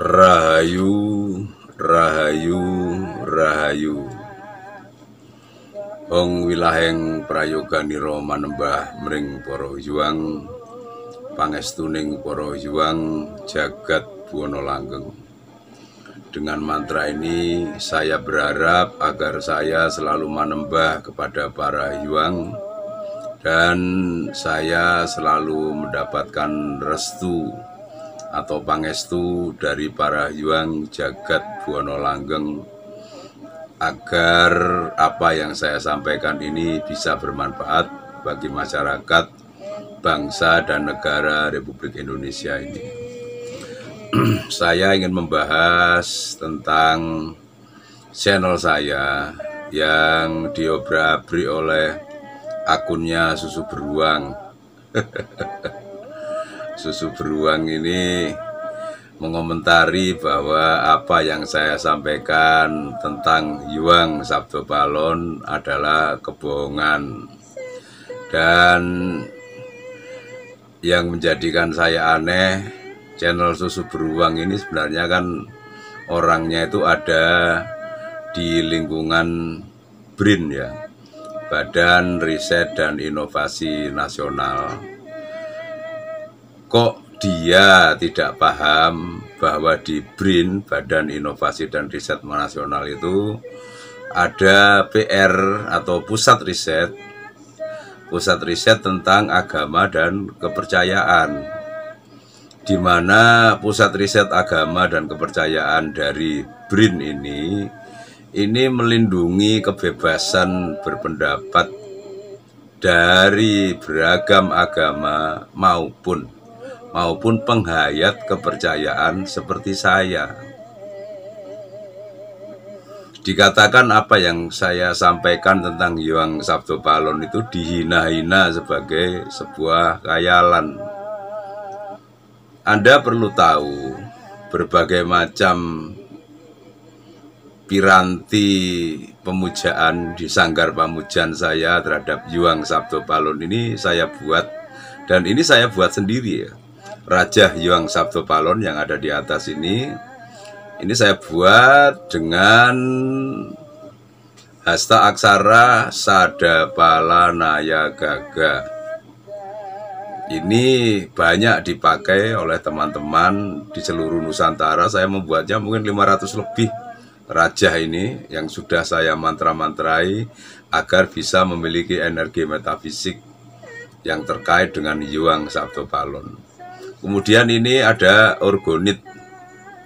Rahayu, Rahayu, Rahayu. Hong wilaheng prayoganiro manembah mring poro juang pangestuning poro juang jagat buono langgeng. Dengan mantra ini saya berharap agar saya selalu manembah kepada para juang dan saya selalu mendapatkan restu atau pangestu dari para yuang jagat buwono langgeng agar apa yang saya sampaikan ini bisa bermanfaat bagi masyarakat, bangsa dan negara Republik Indonesia ini. saya ingin membahas tentang channel saya yang diobrak oleh akunnya Susu Beruang. Susu Beruang ini mengomentari bahwa apa yang saya sampaikan tentang Yuang Sabdo Balon adalah kebohongan dan yang menjadikan saya aneh channel Susu Beruang ini sebenarnya kan orangnya itu ada di lingkungan BRIN ya Badan Riset dan Inovasi Nasional Kok dia tidak paham bahwa di BRIN, Badan Inovasi dan Riset Nasional itu ada PR atau pusat riset pusat riset tentang agama dan kepercayaan di mana pusat riset agama dan kepercayaan dari BRIN ini ini melindungi kebebasan berpendapat dari beragam agama maupun maupun penghayat kepercayaan seperti saya. Dikatakan apa yang saya sampaikan tentang Yuang Sabdo Palon itu dihina-hina sebagai sebuah kayalan. Anda perlu tahu berbagai macam piranti pemujaan di sanggar pemujaan saya terhadap Yuang Sabdo Palon ini saya buat dan ini saya buat sendiri ya Raja Hyuang Sabto Palon yang ada di atas ini ini saya buat dengan hasta aksara sadapala naya gaga ini banyak dipakai oleh teman-teman di seluruh Nusantara saya membuatnya mungkin 500 lebih raja ini yang sudah saya mantra-mantrai agar bisa memiliki energi metafisik yang terkait dengan Yuang Sabto Palon. Kemudian ini ada orgonit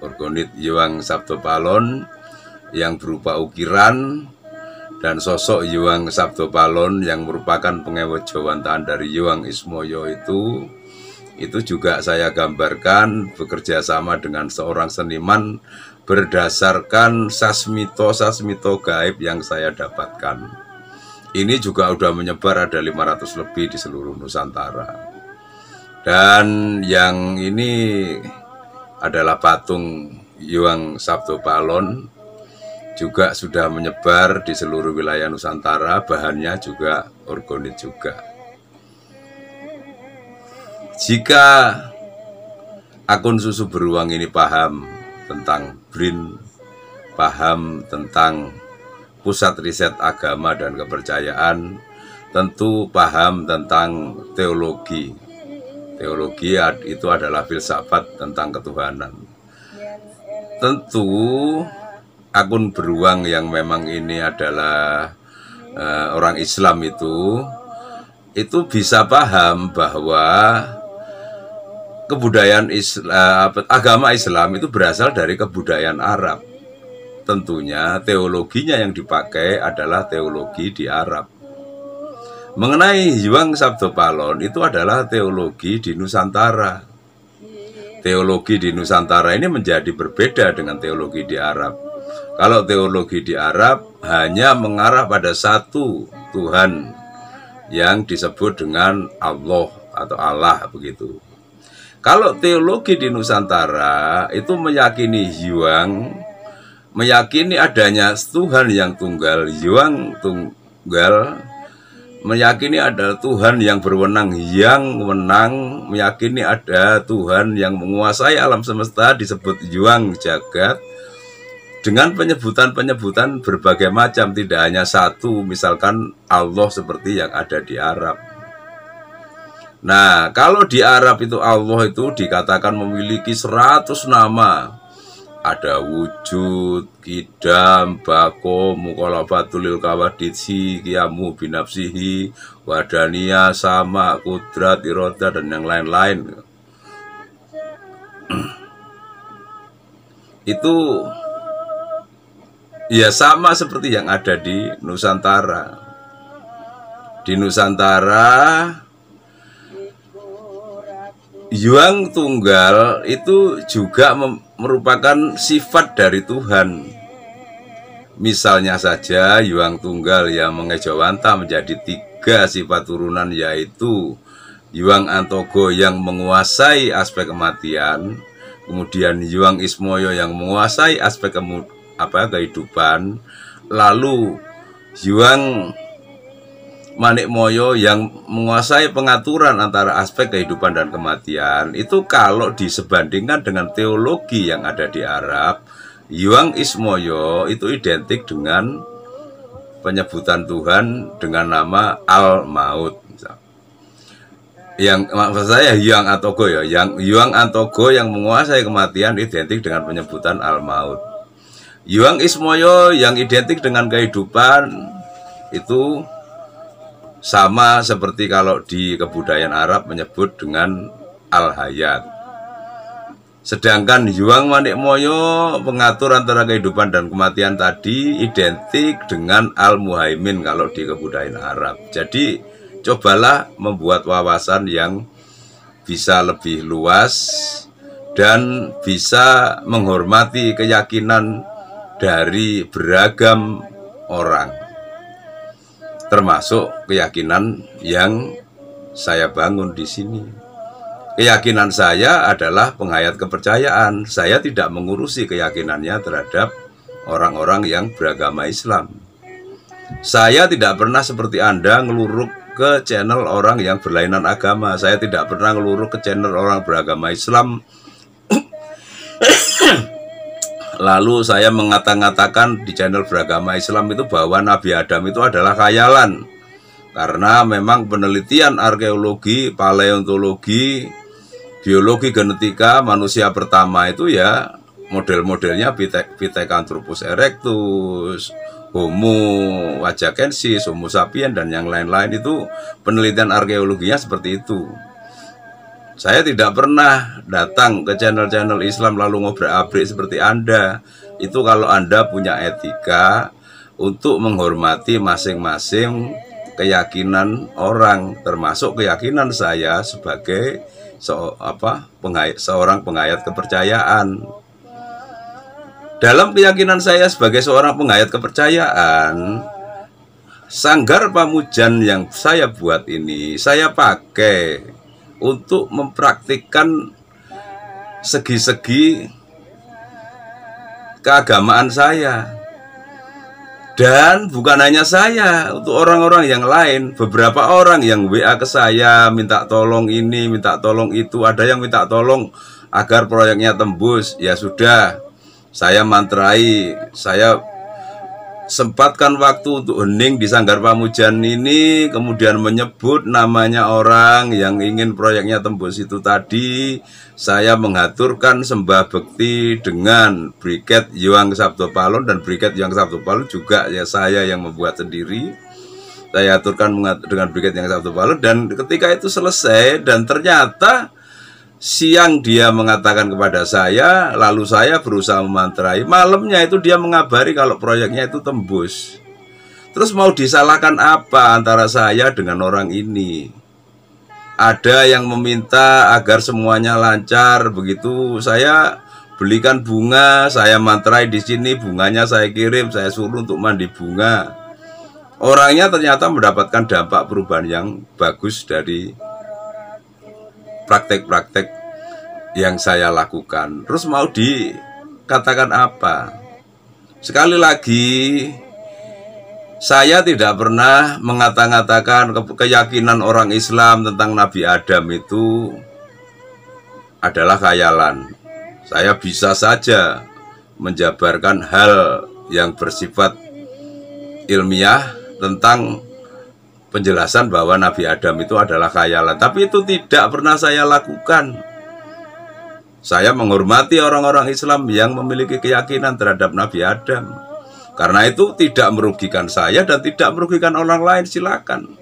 Orgonit Yuang Sabto Palon yang berupa ukiran dan sosok Yuang Sabto Palon yang merupakan pengewet jawantahan dari Yuang Ismoyo itu itu juga saya gambarkan bekerja sama dengan seorang seniman berdasarkan sasmito-sasmito gaib yang saya dapatkan. Ini juga sudah menyebar ada 500 lebih di seluruh Nusantara. Dan yang ini adalah patung Yuang Sabto Palon juga sudah menyebar di seluruh wilayah Nusantara, bahannya juga organik juga. Jika akun susu beruang ini paham tentang BRIN, paham tentang pusat riset agama dan kepercayaan, tentu paham tentang teologi Teologi itu adalah filsafat tentang ketuhanan. Tentu akun beruang yang memang ini adalah uh, orang Islam itu itu bisa paham bahwa kebudayaan Islam, agama Islam itu berasal dari kebudayaan Arab. Tentunya teologinya yang dipakai adalah teologi di Arab. Mengenai Hiwang Sabdo Palon itu adalah teologi di Nusantara. Teologi di Nusantara ini menjadi berbeda dengan teologi di Arab. Kalau teologi di Arab hanya mengarah pada satu Tuhan yang disebut dengan Allah atau Allah begitu. Kalau teologi di Nusantara itu meyakini Hiwang, meyakini adanya Tuhan yang tunggal, Hiwang tunggal, meyakini ada Tuhan yang berwenang yang menang meyakini ada Tuhan yang menguasai alam semesta disebut juang Jagat dengan penyebutan-penyebutan berbagai macam tidak hanya satu misalkan Allah seperti yang ada di Arab Nah, kalau di Arab itu Allah itu dikatakan memiliki 100 nama ada wujud kidam bako mukolafatulil kawaditsi kiamu binapsihi wadania sama kudrat iroda dan yang lain-lain itu ya sama seperti yang ada di Nusantara di Nusantara Yuang tunggal itu juga merupakan sifat dari Tuhan. Misalnya saja Yuang tunggal yang mengejawanta menjadi tiga sifat turunan yaitu Yuang Antogo yang menguasai aspek kematian, kemudian Yuang Ismoyo yang menguasai aspek apa kehidupan, lalu Yuang Manik Moyo yang menguasai pengaturan antara aspek kehidupan dan kematian itu kalau disebandingkan dengan teologi yang ada di Arab, Yuang Ismoyo itu identik dengan penyebutan Tuhan dengan nama Al Maut. Yang maksud saya Yuang Antogo ya, yang Yuang Antogo yang menguasai kematian identik dengan penyebutan Al Maut. Yuang Ismoyo yang identik dengan kehidupan itu sama seperti kalau di kebudayaan Arab menyebut dengan al-hayat. Sedangkan Yuang Manik Moyo pengatur antara kehidupan dan kematian tadi identik dengan Al-Muhaimin kalau di kebudayaan Arab. Jadi cobalah membuat wawasan yang bisa lebih luas dan bisa menghormati keyakinan dari beragam orang termasuk keyakinan yang saya bangun di sini. Keyakinan saya adalah penghayat kepercayaan. Saya tidak mengurusi keyakinannya terhadap orang-orang yang beragama Islam. Saya tidak pernah seperti Anda ngeluruk ke channel orang yang berlainan agama. Saya tidak pernah ngeluruk ke channel orang beragama Islam Lalu saya mengata-ngatakan di channel beragama Islam itu bahwa Nabi Adam itu adalah khayalan Karena memang penelitian arkeologi, paleontologi, biologi genetika manusia pertama itu ya model-modelnya Pithecanthropus erectus, Homo wajakensis, Homo sapiens dan yang lain-lain itu penelitian arkeologinya seperti itu saya tidak pernah datang ke channel-channel Islam lalu ngobrak-abrik seperti Anda. Itu kalau Anda punya etika untuk menghormati masing-masing keyakinan orang termasuk keyakinan saya sebagai se apa pengayat, seorang pengayat kepercayaan dalam keyakinan saya sebagai seorang pengayat kepercayaan sanggar pamujan yang saya buat ini saya pakai untuk mempraktikkan segi-segi keagamaan saya dan bukan hanya saya, untuk orang-orang yang lain, beberapa orang yang WA ke saya minta tolong ini, minta tolong itu, ada yang minta tolong agar proyeknya tembus. Ya sudah, saya mantrai, saya sempatkan waktu untuk hening di Sanggar Pamujan ini kemudian menyebut namanya orang yang ingin proyeknya tembus itu tadi saya mengaturkan sembah bekti dengan briket Yuang Sabdo Palon dan briket Yuang Sabdo Palon juga ya saya yang membuat sendiri saya aturkan dengan briket Yuang Sabdo Palon dan ketika itu selesai dan ternyata Siang dia mengatakan kepada saya, lalu saya berusaha memantrai. Malamnya itu dia mengabari kalau proyeknya itu tembus. Terus mau disalahkan apa antara saya dengan orang ini? Ada yang meminta agar semuanya lancar, begitu saya belikan bunga, saya mantrai di sini, bunganya saya kirim, saya suruh untuk mandi bunga. Orangnya ternyata mendapatkan dampak perubahan yang bagus dari praktek-praktek yang saya lakukan. Terus mau dikatakan apa? Sekali lagi, saya tidak pernah mengata-ngatakan keyakinan orang Islam tentang Nabi Adam itu adalah khayalan. Saya bisa saja menjabarkan hal yang bersifat ilmiah tentang penjelasan bahwa Nabi Adam itu adalah khayalan, tapi itu tidak pernah saya lakukan. Saya menghormati orang-orang Islam yang memiliki keyakinan terhadap Nabi Adam. Karena itu tidak merugikan saya dan tidak merugikan orang lain, silakan.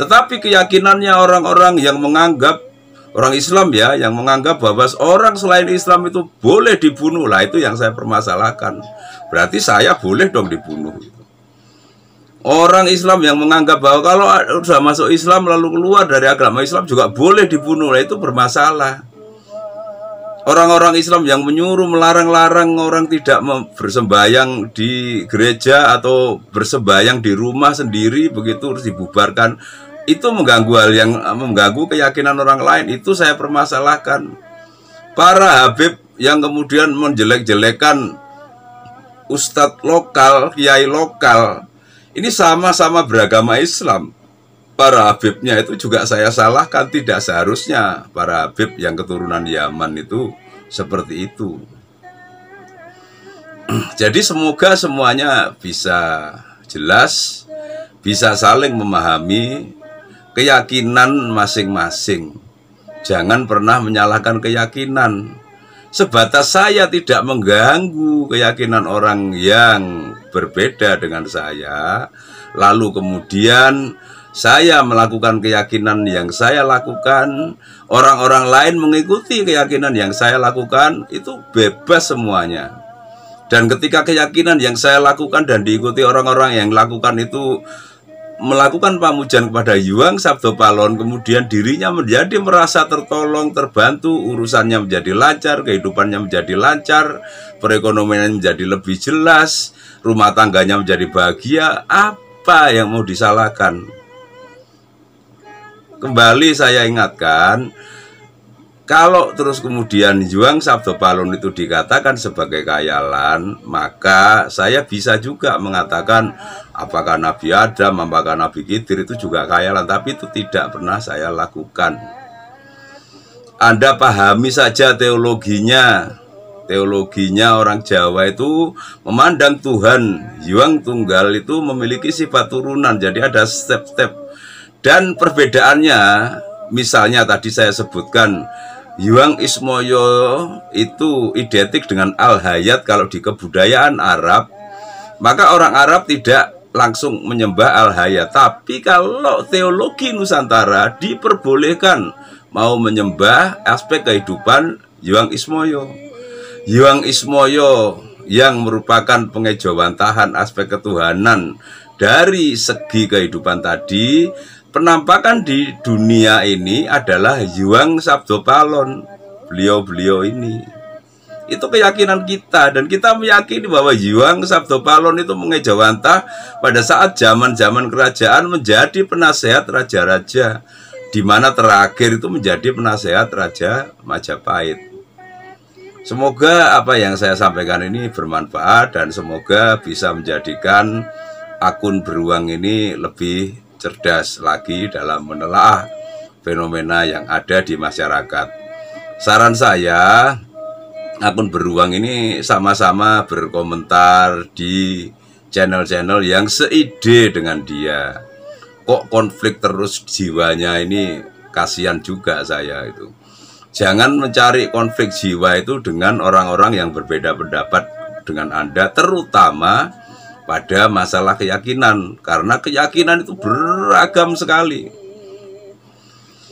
Tetapi keyakinannya orang-orang yang menganggap orang Islam ya yang menganggap bahwa orang selain Islam itu boleh dibunuh lah itu yang saya permasalahkan berarti saya boleh dong dibunuh Orang Islam yang menganggap bahwa kalau sudah masuk Islam lalu keluar dari agama Islam juga boleh dibunuh, nah, itu bermasalah. Orang-orang Islam yang menyuruh melarang-larang orang tidak bersembayang di gereja atau bersembayang di rumah sendiri begitu harus dibubarkan itu mengganggu hal yang mengganggu keyakinan orang lain itu saya permasalahkan para Habib yang kemudian menjelek-jelekan ustadz lokal, kiai lokal ini sama-sama beragama Islam. Para Habibnya itu juga saya salahkan tidak seharusnya para Habib yang keturunan Yaman itu seperti itu. Jadi semoga semuanya bisa jelas, bisa saling memahami keyakinan masing-masing. Jangan pernah menyalahkan keyakinan sebatas saya tidak mengganggu keyakinan orang yang berbeda dengan saya lalu kemudian saya melakukan keyakinan yang saya lakukan orang-orang lain mengikuti keyakinan yang saya lakukan itu bebas semuanya dan ketika keyakinan yang saya lakukan dan diikuti orang-orang yang lakukan itu melakukan pamujan kepada Yuang Sabdo Palon kemudian dirinya menjadi merasa tertolong, terbantu, urusannya menjadi lancar, kehidupannya menjadi lancar, perekonomiannya menjadi lebih jelas, rumah tangganya menjadi bahagia, apa yang mau disalahkan? Kembali saya ingatkan, kalau terus kemudian juang Sabdo Palon itu dikatakan sebagai kayalan, maka saya bisa juga mengatakan apakah Nabi Adam, apakah Nabi Khidir itu juga kayalan, tapi itu tidak pernah saya lakukan. Anda pahami saja teologinya. Teologinya orang Jawa itu memandang Tuhan juang Tunggal itu memiliki sifat turunan, jadi ada step-step. Dan perbedaannya, misalnya tadi saya sebutkan Yuang Ismoyo itu identik dengan Al-Hayat kalau di kebudayaan Arab maka orang Arab tidak langsung menyembah Al-Hayat tapi kalau teologi Nusantara diperbolehkan mau menyembah aspek kehidupan Yuang Ismoyo Yuang Ismoyo yang merupakan pengejawantahan aspek ketuhanan dari segi kehidupan tadi penampakan di dunia ini adalah Yuang Sabdo Palon beliau-beliau ini itu keyakinan kita dan kita meyakini bahwa Yuang Sabdo Palon itu mengejawantah pada saat zaman-zaman kerajaan menjadi penasehat raja-raja di mana terakhir itu menjadi penasehat raja Majapahit Semoga apa yang saya sampaikan ini bermanfaat dan semoga bisa menjadikan akun beruang ini lebih cerdas lagi dalam menelaah fenomena yang ada di masyarakat. Saran saya, akun beruang ini sama-sama berkomentar di channel-channel yang seide dengan dia. Kok konflik terus jiwanya ini kasihan juga saya itu. Jangan mencari konflik jiwa itu dengan orang-orang yang berbeda pendapat dengan Anda, terutama pada masalah keyakinan karena keyakinan itu beragam sekali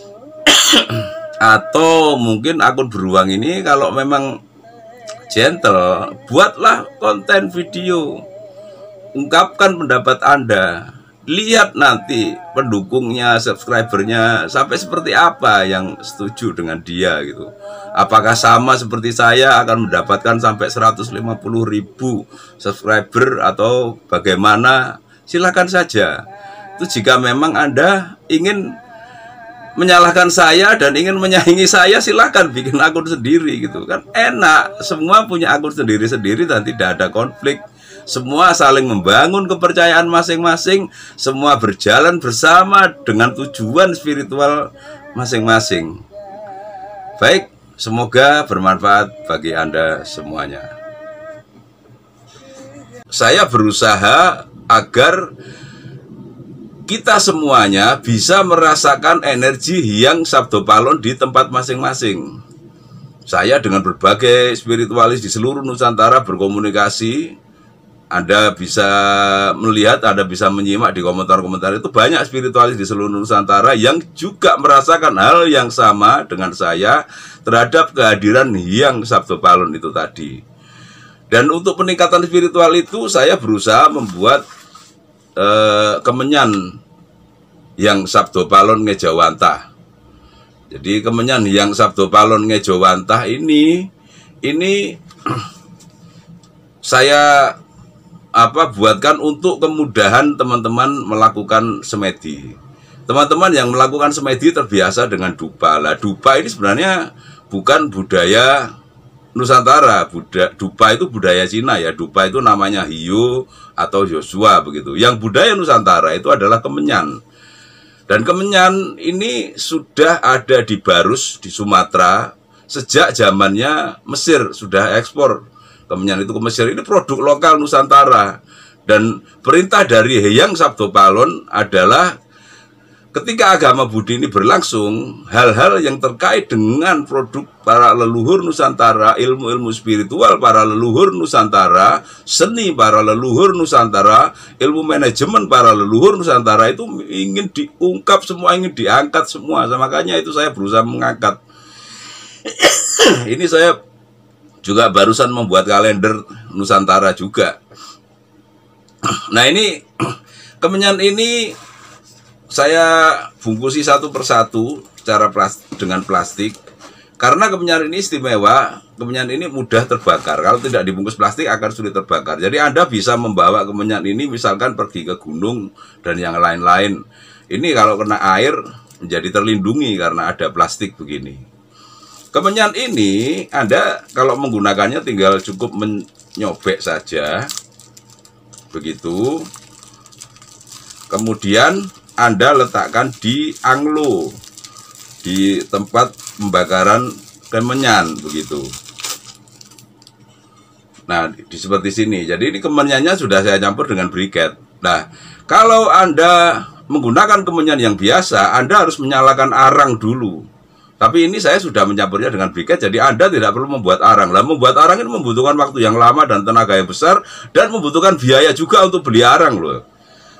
atau mungkin akun beruang ini kalau memang gentle buatlah konten video ungkapkan pendapat anda lihat nanti pendukungnya, subscribernya sampai seperti apa yang setuju dengan dia gitu. Apakah sama seperti saya akan mendapatkan sampai 150 ribu subscriber atau bagaimana? Silakan saja. Itu jika memang Anda ingin menyalahkan saya dan ingin menyaingi saya silahkan bikin akun sendiri gitu kan enak semua punya akun sendiri-sendiri dan tidak ada konflik semua saling membangun kepercayaan masing-masing, semua berjalan bersama dengan tujuan spiritual masing-masing. Baik, semoga bermanfaat bagi Anda semuanya. Saya berusaha agar kita semuanya bisa merasakan energi yang Sabdo Palon di tempat masing-masing. Saya dengan berbagai spiritualis di seluruh Nusantara berkomunikasi anda bisa melihat, Anda bisa menyimak di komentar-komentar itu banyak spiritualis di seluruh Nusantara yang juga merasakan hal yang sama dengan saya terhadap kehadiran yang Sabdo Palun itu tadi. Dan untuk peningkatan spiritual itu saya berusaha membuat eh, kemenyan yang Sabdo Palon Ngejawantah. Jadi kemenyan yang Sabdo Palon Ngejawantah ini ini saya apa buatkan untuk kemudahan teman-teman melakukan semedi. Teman-teman yang melakukan semedi terbiasa dengan dupa. Lah dupa ini sebenarnya bukan budaya Nusantara, Buda, dupa itu budaya Cina ya. Dupa itu namanya hiu atau Yosua begitu. Yang budaya Nusantara itu adalah kemenyan. Dan kemenyan ini sudah ada di Barus di Sumatera sejak zamannya Mesir sudah ekspor kemenyan itu ke Mesir ini produk lokal Nusantara dan perintah dari Heyang Sabdo Palon adalah ketika agama Budi ini berlangsung hal-hal yang terkait dengan produk para leluhur Nusantara ilmu-ilmu spiritual para leluhur Nusantara seni para leluhur Nusantara ilmu manajemen para leluhur Nusantara itu ingin diungkap semua ingin diangkat semua makanya itu saya berusaha mengangkat ini saya juga barusan membuat kalender Nusantara juga. Nah ini kemenyan ini saya bungkusi satu persatu cara plastik, dengan plastik karena kemenyan ini istimewa, kemenyan ini mudah terbakar. Kalau tidak dibungkus plastik akan sulit terbakar. Jadi Anda bisa membawa kemenyan ini misalkan pergi ke gunung dan yang lain-lain. Ini kalau kena air menjadi terlindungi karena ada plastik begini. Kemenyan ini Anda kalau menggunakannya tinggal cukup menyobek saja. Begitu. Kemudian Anda letakkan di anglo di tempat pembakaran kemenyan begitu. Nah, di seperti sini. Jadi ini kemenyannya sudah saya campur dengan briket. Nah, kalau Anda menggunakan kemenyan yang biasa, Anda harus menyalakan arang dulu tapi ini saya sudah mencampurnya dengan briket, jadi Anda tidak perlu membuat arang. Lah, membuat arang ini membutuhkan waktu yang lama dan tenaga yang besar, dan membutuhkan biaya juga untuk beli arang loh.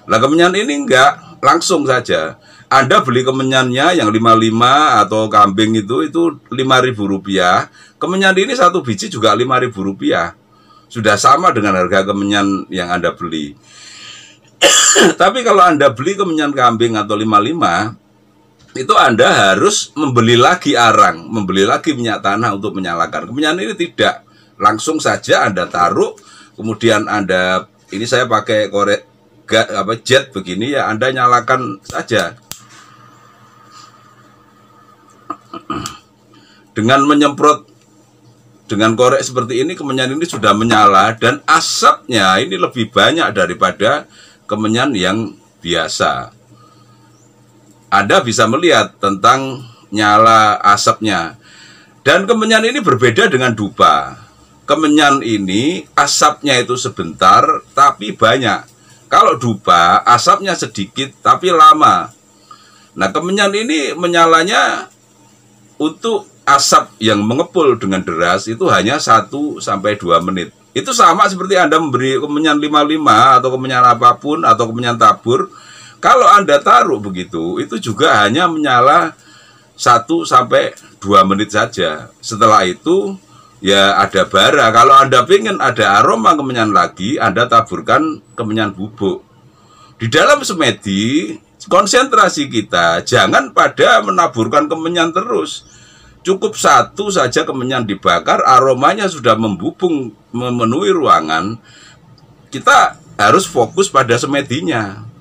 Nah kemenyan ini enggak, langsung saja. Anda beli kemenyannya yang 55 atau kambing itu, itu 5 ribu rupiah. Kemenyan ini satu biji juga 5 ribu rupiah. Sudah sama dengan harga kemenyan yang Anda beli. Tapi kalau Anda beli kemenyan kambing atau 55, itu Anda harus membeli lagi arang, membeli lagi minyak tanah untuk menyalakan. Kemudian ini tidak langsung saja Anda taruh, kemudian Anda ini saya pakai korek apa jet begini ya Anda nyalakan saja. Dengan menyemprot dengan korek seperti ini kemenyan ini sudah menyala dan asapnya ini lebih banyak daripada kemenyan yang biasa. Anda bisa melihat tentang nyala asapnya. Dan kemenyan ini berbeda dengan dupa. Kemenyan ini asapnya itu sebentar tapi banyak. Kalau dupa asapnya sedikit tapi lama. Nah kemenyan ini menyalanya untuk asap yang mengepul dengan deras itu hanya 1 sampai 2 menit. Itu sama seperti Anda memberi kemenyan 55 atau kemenyan apapun atau kemenyan tabur kalau Anda taruh begitu, itu juga hanya menyala 1 sampai 2 menit saja. Setelah itu ya ada bara. Kalau Anda ingin ada aroma kemenyan lagi, Anda taburkan kemenyan bubuk. Di dalam semedi, konsentrasi kita jangan pada menaburkan kemenyan terus. Cukup satu saja kemenyan dibakar, aromanya sudah membubung memenuhi ruangan. Kita harus fokus pada semedinya.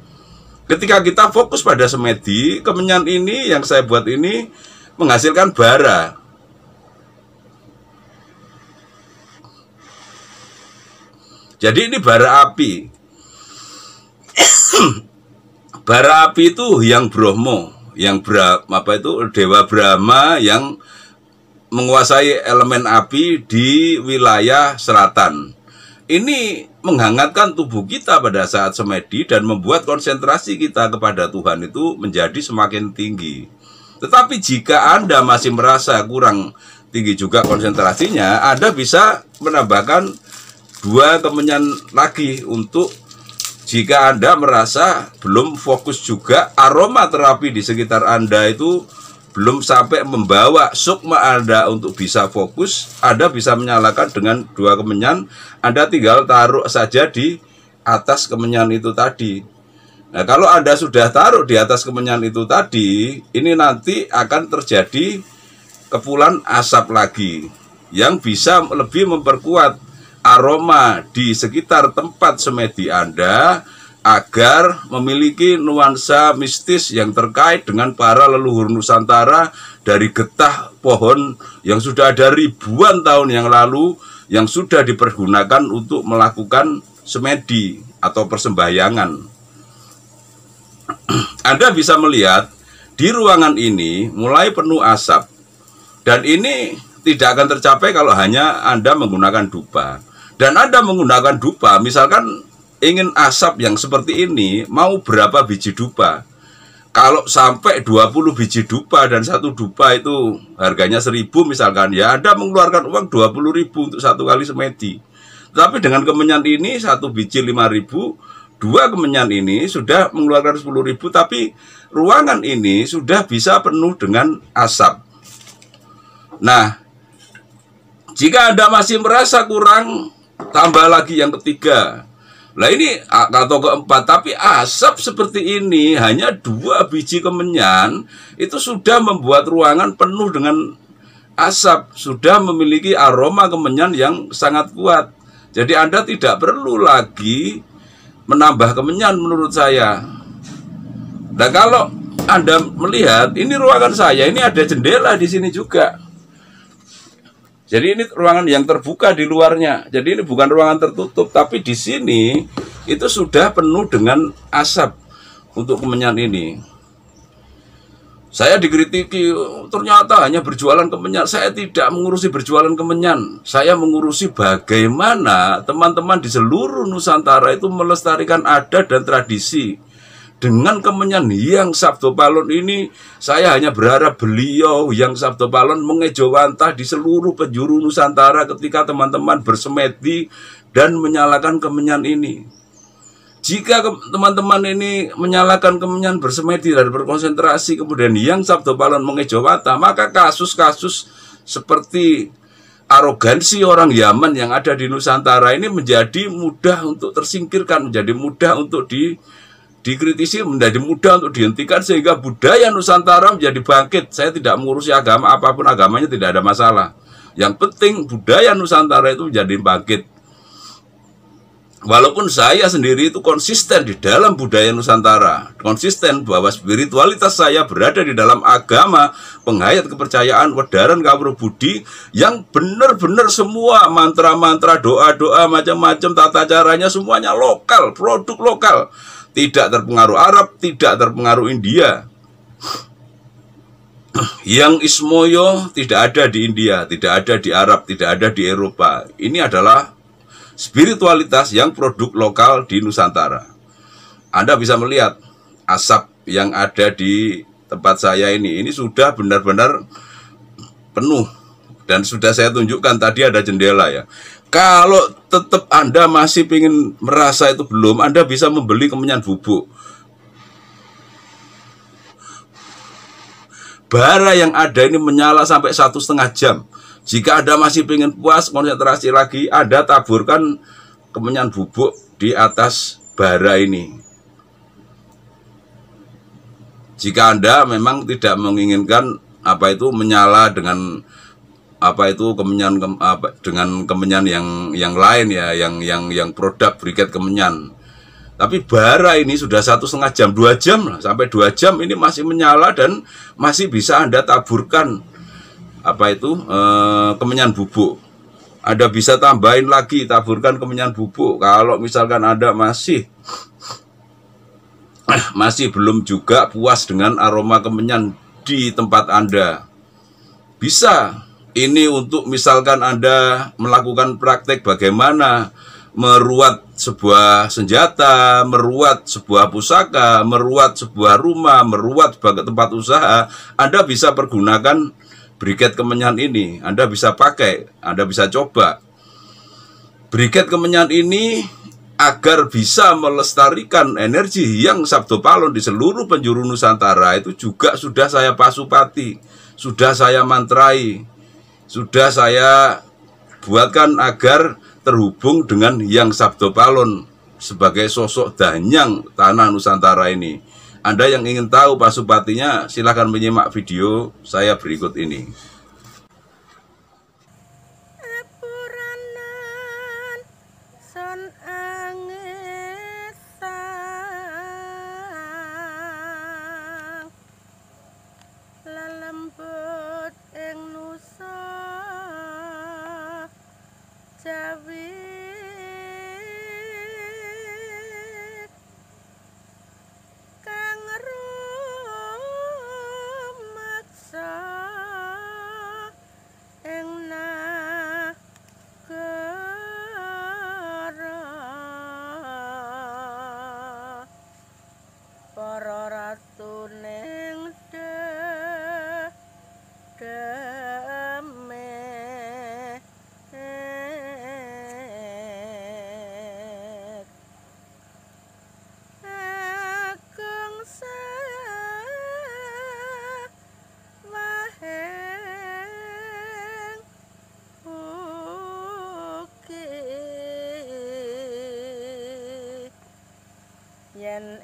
Ketika kita fokus pada semedi, kemenyan ini yang saya buat ini menghasilkan bara. Jadi ini bara api. bara api itu yang Bromo, yang bra, apa itu dewa Brahma yang menguasai elemen api di wilayah selatan. Ini menghangatkan tubuh kita pada saat semedi dan membuat konsentrasi kita kepada Tuhan itu menjadi semakin tinggi. Tetapi jika Anda masih merasa kurang tinggi juga konsentrasinya, Anda bisa menambahkan dua kemenyan lagi untuk jika Anda merasa belum fokus juga aroma terapi di sekitar Anda itu belum sampai membawa sukma Anda untuk bisa fokus, Anda bisa menyalakan dengan dua kemenyan, Anda tinggal taruh saja di atas kemenyan itu tadi. Nah, kalau Anda sudah taruh di atas kemenyan itu tadi, ini nanti akan terjadi kepulan asap lagi yang bisa lebih memperkuat aroma di sekitar tempat semedi Anda agar memiliki nuansa mistis yang terkait dengan para leluhur Nusantara dari getah pohon yang sudah ada ribuan tahun yang lalu yang sudah dipergunakan untuk melakukan semedi atau persembahyangan. Anda bisa melihat di ruangan ini mulai penuh asap dan ini tidak akan tercapai kalau hanya Anda menggunakan dupa. Dan Anda menggunakan dupa, misalkan ingin asap yang seperti ini mau berapa biji dupa kalau sampai 20 biji dupa dan satu dupa itu harganya 1000 misalkan ya Anda mengeluarkan uang 20 ribu untuk satu kali semedi tapi dengan kemenyan ini satu biji 5000 dua kemenyan ini sudah mengeluarkan ribu. tapi ruangan ini sudah bisa penuh dengan asap nah jika Anda masih merasa kurang tambah lagi yang ketiga lah ini atau keempat, tapi asap seperti ini hanya dua biji kemenyan itu sudah membuat ruangan penuh dengan asap, sudah memiliki aroma kemenyan yang sangat kuat. Jadi Anda tidak perlu lagi menambah kemenyan menurut saya. Dan nah, kalau Anda melihat ini ruangan saya, ini ada jendela di sini juga. Jadi ini ruangan yang terbuka di luarnya. Jadi ini bukan ruangan tertutup, tapi di sini itu sudah penuh dengan asap untuk kemenyan ini. Saya dikritiki, oh, ternyata hanya berjualan kemenyan. Saya tidak mengurusi berjualan kemenyan. Saya mengurusi bagaimana teman-teman di seluruh Nusantara itu melestarikan adat dan tradisi dengan kemenyan yang Sabdo Palon ini saya hanya berharap beliau yang Sabdo Palon mengejawantah di seluruh penjuru Nusantara ketika teman-teman bersemedi dan menyalakan kemenyan ini. Jika teman-teman ini menyalakan kemenyan bersemedi dan berkonsentrasi kemudian yang Sabdo Palon mengejawantah maka kasus-kasus seperti arogansi orang Yaman yang ada di Nusantara ini menjadi mudah untuk tersingkirkan, menjadi mudah untuk di dikritisi menjadi mudah untuk dihentikan sehingga budaya Nusantara menjadi bangkit. Saya tidak mengurusi agama apapun agamanya tidak ada masalah. Yang penting budaya Nusantara itu menjadi bangkit. Walaupun saya sendiri itu konsisten di dalam budaya Nusantara, konsisten bahwa spiritualitas saya berada di dalam agama, penghayat kepercayaan, wedaran kabur budi, yang benar-benar semua mantra-mantra, doa-doa, macam-macam tata caranya semuanya lokal, produk lokal tidak terpengaruh Arab, tidak terpengaruh India. Yang Ismoyo tidak ada di India, tidak ada di Arab, tidak ada di Eropa. Ini adalah spiritualitas yang produk lokal di Nusantara. Anda bisa melihat asap yang ada di tempat saya ini. Ini sudah benar-benar penuh dan sudah saya tunjukkan tadi ada jendela ya. Kalau tetap Anda masih ingin merasa itu belum, Anda bisa membeli kemenyan bubuk. Bara yang ada ini menyala sampai satu setengah jam. Jika Anda masih ingin puas, konsentrasi lagi, Anda taburkan kemenyan bubuk di atas bara ini. Jika Anda memang tidak menginginkan apa itu menyala dengan apa itu kemenyan kem, apa, dengan kemenyan yang yang lain ya yang yang yang produk briket kemenyan tapi bara ini sudah satu setengah jam dua jam sampai dua jam ini masih menyala dan masih bisa anda taburkan apa itu e, kemenyan bubuk ada bisa tambahin lagi taburkan kemenyan bubuk kalau misalkan anda masih masih belum juga puas dengan aroma kemenyan di tempat anda bisa ini untuk misalkan Anda melakukan praktek bagaimana meruat sebuah senjata, meruat sebuah pusaka, meruat sebuah rumah, meruat sebagai tempat usaha, Anda bisa pergunakan briket kemenyan ini. Anda bisa pakai, Anda bisa coba. Briket kemenyan ini agar bisa melestarikan energi yang Sabdo Palon di seluruh penjuru Nusantara itu juga sudah saya pasupati, sudah saya mantrai, sudah saya buatkan agar terhubung dengan Yang Sabdo Palon sebagai sosok danyang tanah Nusantara ini. Anda yang ingin tahu pasupatinya silahkan menyimak video saya berikut ini.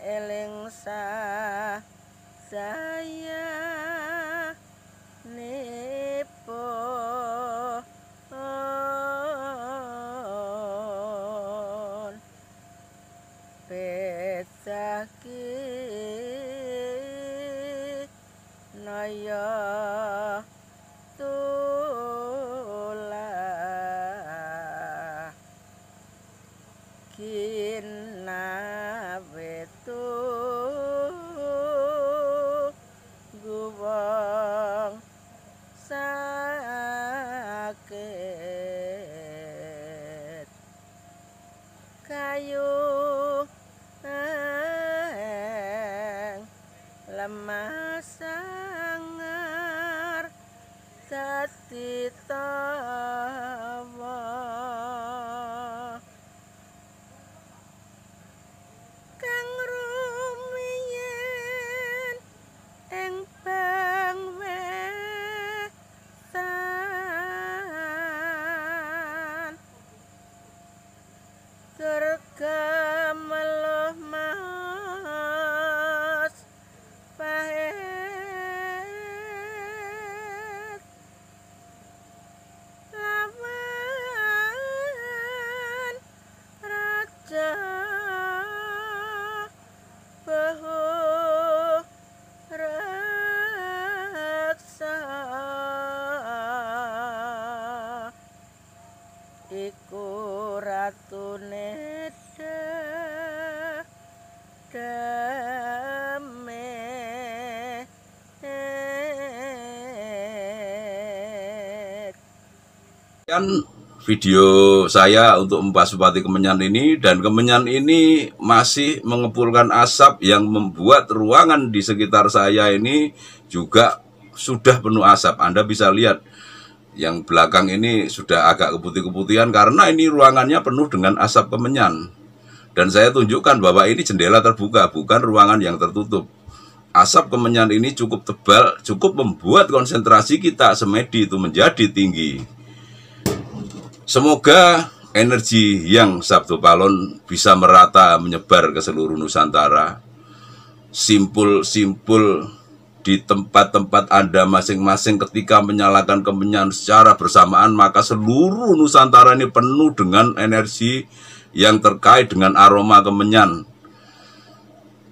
eling sah saya menyaksikan video saya untuk membahas Bupati Kemenyan ini dan Kemenyan ini masih mengepulkan asap yang membuat ruangan di sekitar saya ini juga sudah penuh asap. Anda bisa lihat yang belakang ini sudah agak keputih-keputihan karena ini ruangannya penuh dengan asap kemenyan. Dan saya tunjukkan bahwa ini jendela terbuka, bukan ruangan yang tertutup. Asap kemenyan ini cukup tebal, cukup membuat konsentrasi kita semedi itu menjadi tinggi. Semoga energi yang Sabtu Palon bisa merata menyebar ke seluruh Nusantara. Simpul-simpul di tempat-tempat Anda masing-masing ketika menyalakan kemenyan secara bersamaan, maka seluruh Nusantara ini penuh dengan energi yang terkait dengan aroma kemenyan.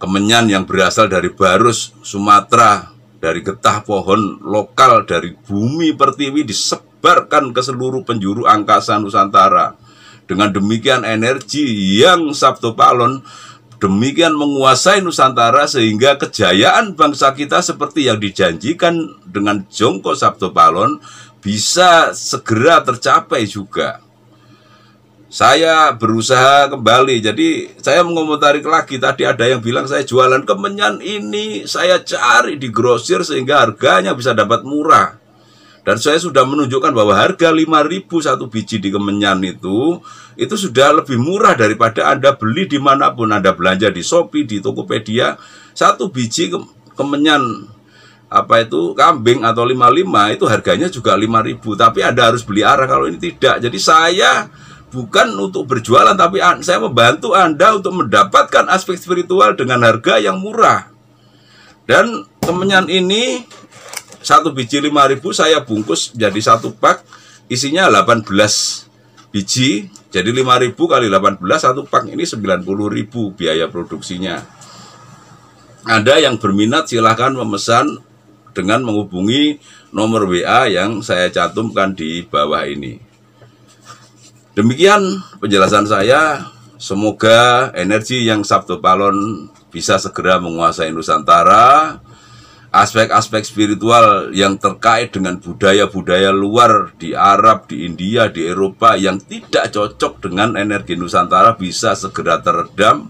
Kemenyan yang berasal dari Barus, Sumatera, dari getah pohon lokal, dari bumi pertiwi, di sebelah disebarkan ke seluruh penjuru angkasa Nusantara. Dengan demikian energi yang Sabto Palon demikian menguasai Nusantara sehingga kejayaan bangsa kita seperti yang dijanjikan dengan Jongko Sabto Palon bisa segera tercapai juga. Saya berusaha kembali, jadi saya mengomentari lagi tadi ada yang bilang saya jualan kemenyan ini, saya cari di grosir sehingga harganya bisa dapat murah. Dan saya sudah menunjukkan bahwa harga 5000 satu biji di Kemenyan itu itu sudah lebih murah daripada Anda beli dimanapun Anda belanja di Shopee, di Tokopedia. Satu biji ke Kemenyan apa itu kambing atau 55 itu harganya juga 5000 tapi Anda harus beli arah kalau ini tidak. Jadi saya bukan untuk berjualan tapi saya membantu Anda untuk mendapatkan aspek spiritual dengan harga yang murah. Dan kemenyan ini satu biji 5000 saya bungkus jadi satu pak isinya 18 biji jadi 5000 kali 18 satu pak ini 90.000 biaya produksinya ada yang berminat silahkan memesan dengan menghubungi nomor WA yang saya cantumkan di bawah ini demikian penjelasan saya semoga energi yang Sabtu Palon bisa segera menguasai Nusantara aspek-aspek spiritual yang terkait dengan budaya-budaya luar di Arab, di India, di Eropa yang tidak cocok dengan energi Nusantara bisa segera teredam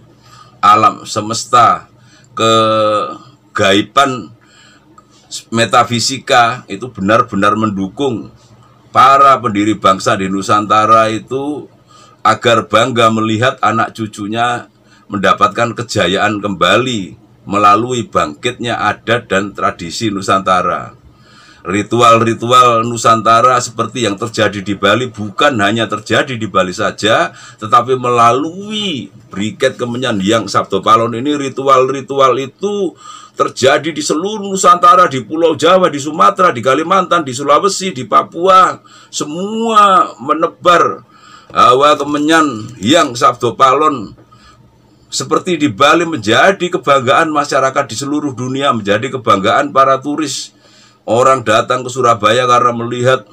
alam semesta kegaiban metafisika itu benar-benar mendukung para pendiri bangsa di Nusantara itu agar bangga melihat anak cucunya mendapatkan kejayaan kembali melalui bangkitnya adat dan tradisi Nusantara. Ritual-ritual Nusantara seperti yang terjadi di Bali bukan hanya terjadi di Bali saja, tetapi melalui briket kemenyan yang Sabto Palon ini ritual-ritual itu terjadi di seluruh Nusantara, di Pulau Jawa, di Sumatera, di Kalimantan, di Sulawesi, di Papua, semua menebar hawa uh, kemenyan yang Sabdo Palon seperti di Bali menjadi kebanggaan masyarakat di seluruh dunia, menjadi kebanggaan para turis. Orang datang ke Surabaya karena melihat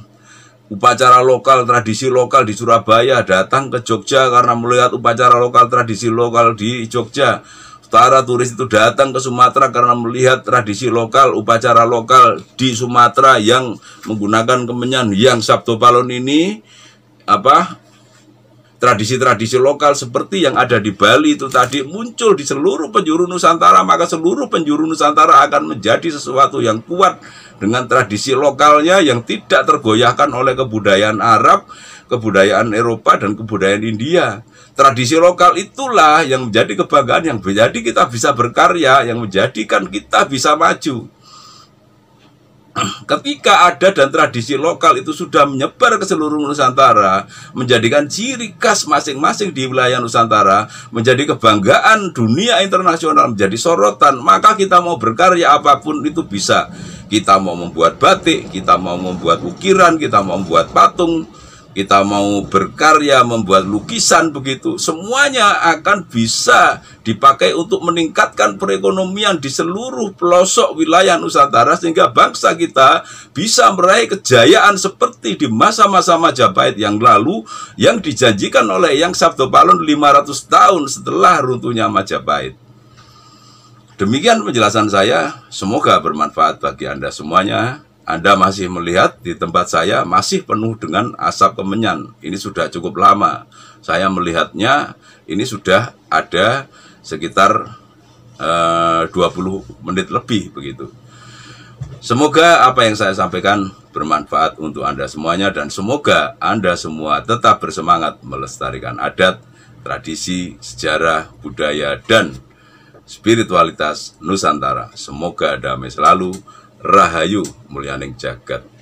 upacara lokal, tradisi lokal di Surabaya, datang ke Jogja karena melihat upacara lokal, tradisi lokal di Jogja. Para turis itu datang ke Sumatera karena melihat tradisi lokal, upacara lokal di Sumatera yang menggunakan kemenyan yang Sabto Palon ini apa tradisi-tradisi lokal seperti yang ada di Bali itu tadi muncul di seluruh penjuru Nusantara, maka seluruh penjuru Nusantara akan menjadi sesuatu yang kuat dengan tradisi lokalnya yang tidak tergoyahkan oleh kebudayaan Arab, kebudayaan Eropa, dan kebudayaan India. Tradisi lokal itulah yang menjadi kebanggaan, yang menjadi kita bisa berkarya, yang menjadikan kita bisa maju. Ketika ada dan tradisi lokal itu sudah menyebar ke seluruh Nusantara, menjadikan ciri khas masing-masing di wilayah Nusantara, menjadi kebanggaan dunia internasional, menjadi sorotan, maka kita mau berkarya apapun itu bisa. Kita mau membuat batik, kita mau membuat ukiran, kita mau membuat patung, kita mau berkarya, membuat lukisan begitu, semuanya akan bisa dipakai untuk meningkatkan perekonomian di seluruh pelosok wilayah Nusantara sehingga bangsa kita bisa meraih kejayaan seperti di masa-masa Majapahit yang lalu yang dijanjikan oleh Yang Sabdo Palon 500 tahun setelah runtuhnya Majapahit. Demikian penjelasan saya, semoga bermanfaat bagi Anda semuanya. Anda masih melihat di tempat saya masih penuh dengan asap kemenyan. Ini sudah cukup lama. Saya melihatnya ini sudah ada sekitar eh, 20 menit lebih begitu. Semoga apa yang saya sampaikan bermanfaat untuk Anda semuanya dan semoga Anda semua tetap bersemangat melestarikan adat, tradisi, sejarah, budaya, dan spiritualitas Nusantara. Semoga damai selalu. Rahayu mulyaning jagat